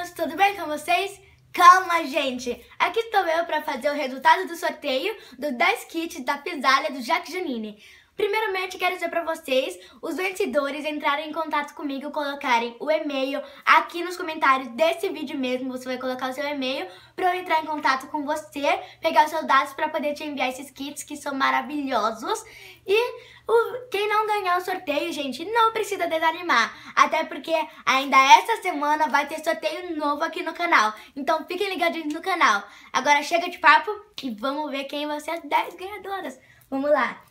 meninos, tudo bem com vocês? Calma, gente! Aqui estou eu para fazer o resultado do sorteio do 10 kits da Pisalha do Jack Janine. Primeiramente, quero dizer para vocês, os vencedores entrarem em contato comigo, colocarem o e-mail aqui nos comentários desse vídeo mesmo, você vai colocar o seu e-mail para eu entrar em contato com você, pegar os seus dados para poder te enviar esses kits que são maravilhosos. E o, quem não ganhar o sorteio, gente, não precisa desanimar, até porque ainda essa semana vai ter sorteio novo aqui no canal. Então fiquem ligadinhos no canal. Agora chega de papo e vamos ver quem vão ser as 10 ganhadoras. Vamos lá!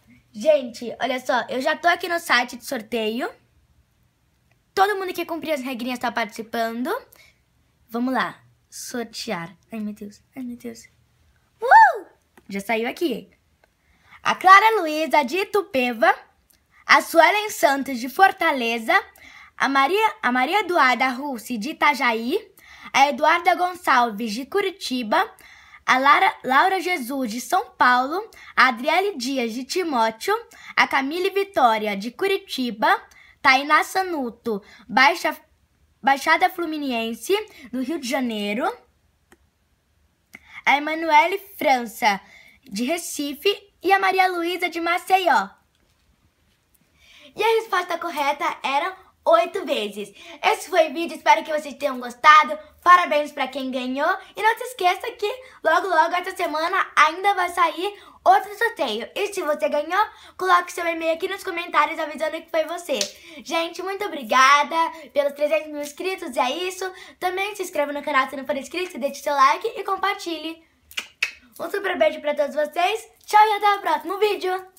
Gente, olha só, eu já tô aqui no site de sorteio. Todo mundo que cumprir as regrinhas tá participando. Vamos lá, sortear. Ai, meu Deus, ai, meu Deus. Uh! Já saiu aqui. A Clara Luísa de Itupeva, a Suelen Santos de Fortaleza, a Maria, a Maria Eduarda Russi de Itajaí, a Eduarda Gonçalves de Curitiba, a Lara, Laura Jesus, de São Paulo, a Adriele Dias, de Timóteo, a Camille Vitória, de Curitiba, Tainá Sanuto, Baixa, Baixada Fluminense, do Rio de Janeiro, a Emanuele França, de Recife, e a Maria Luísa, de Maceió. E a resposta correta era oito vezes. Esse foi o vídeo, espero que vocês tenham gostado. Parabéns para quem ganhou. E não se esqueça que logo, logo, essa semana ainda vai sair outro sorteio. E se você ganhou, coloque seu e-mail aqui nos comentários avisando que foi você. Gente, muito obrigada pelos 300 mil inscritos, é isso. Também se inscreva no canal se não for inscrito, deixe seu like e compartilhe. Um super beijo para todos vocês. Tchau e até o próximo vídeo.